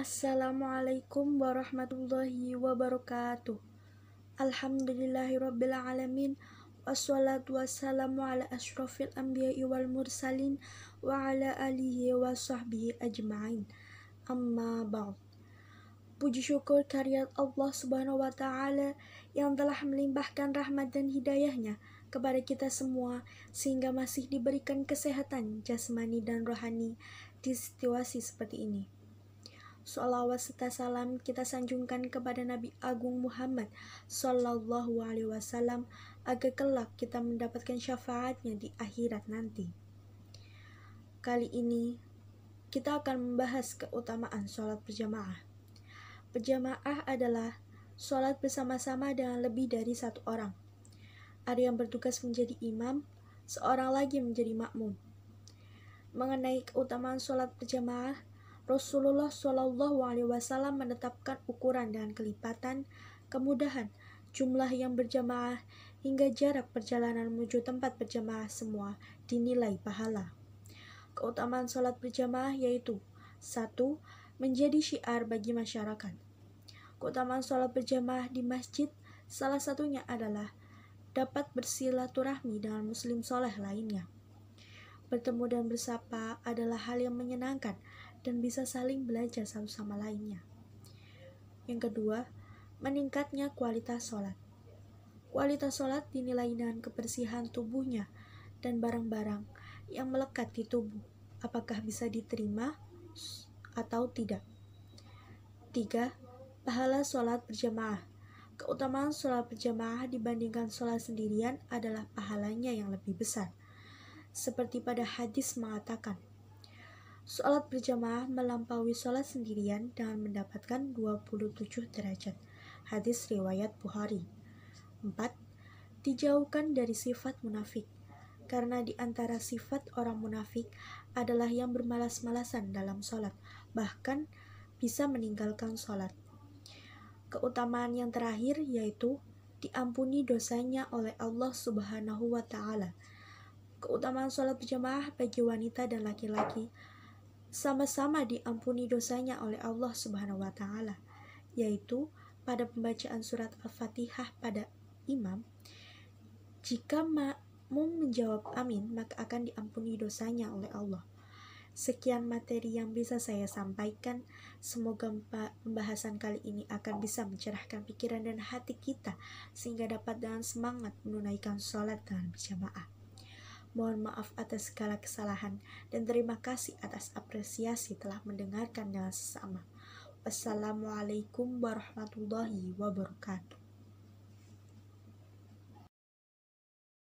Assalamualaikum warahmatullahi wabarakatuh. Alhamdulillahirabbil alamin wassalatu wassalamu ala asyrafil anbiya'i wal mursalin wa ala alihi wa sahbihi ajma'in. Amma ba'd. Puji syukur karyat Allah Subhanahu wa taala yang telah melimpahkan rahmat dan hidayahnya kepada kita semua sehingga masih diberikan kesehatan jasmani dan rohani di situasi seperti ini. Salawat serta salam kita sanjungkan kepada Nabi Agung Muhammad Sallallahu Alaihi Wasallam agar kelak kita mendapatkan syafaatnya di akhirat nanti. Kali ini kita akan membahas keutamaan sholat berjamaah. Berjamaah adalah sholat bersama-sama dengan lebih dari satu orang. Ada yang bertugas menjadi imam, seorang lagi menjadi makmum. Mengenai keutamaan sholat berjamaah, Rasulullah Shallallahu Alaihi Wasallam menetapkan ukuran dan kelipatan, kemudahan, jumlah yang berjamaah, hingga jarak perjalanan menuju tempat berjamaah semua dinilai pahala. Keutamaan sholat berjamaah yaitu satu Menjadi syiar bagi masyarakat Keutamaan sholat berjamaah di masjid salah satunya adalah dapat bersilaturahmi dengan muslim soleh lainnya. Bertemu dan bersapa adalah hal yang menyenangkan dan bisa saling belajar satu sama lainnya. Yang kedua, meningkatnya kualitas sholat. Kualitas sholat dinilai dengan kebersihan tubuhnya dan barang-barang yang melekat di tubuh, apakah bisa diterima atau tidak. Tiga, pahala sholat berjamaah. Keutamaan sholat berjamaah dibandingkan sholat sendirian adalah pahalanya yang lebih besar. Seperti pada hadis mengatakan, Sholat berjamaah melampaui sholat sendirian dengan mendapatkan 27 derajat. Hadis riwayat Bukhari. 4. Dijauhkan dari sifat munafik. Karena di antara sifat orang munafik adalah yang bermalas-malasan dalam sholat, bahkan bisa meninggalkan sholat. Keutamaan yang terakhir yaitu diampuni dosanya oleh Allah Subhanahu wa Ta'ala. Keutamaan sholat berjamaah bagi wanita dan laki-laki sama-sama diampuni dosanya oleh Allah Subhanahu wa taala, yaitu pada pembacaan surat Al-Fatihah pada imam, jika makmum menjawab amin, maka akan diampuni dosanya oleh Allah. Sekian materi yang bisa saya sampaikan. Semoga pembahasan kali ini akan bisa mencerahkan pikiran dan hati kita sehingga dapat dengan semangat menunaikan sholat dan jamaah. Mohon maaf atas segala kesalahan dan terima kasih atas apresiasi telah mendengarkan dengan sesama. Wassalamualaikum warahmatullahi wabarakatuh.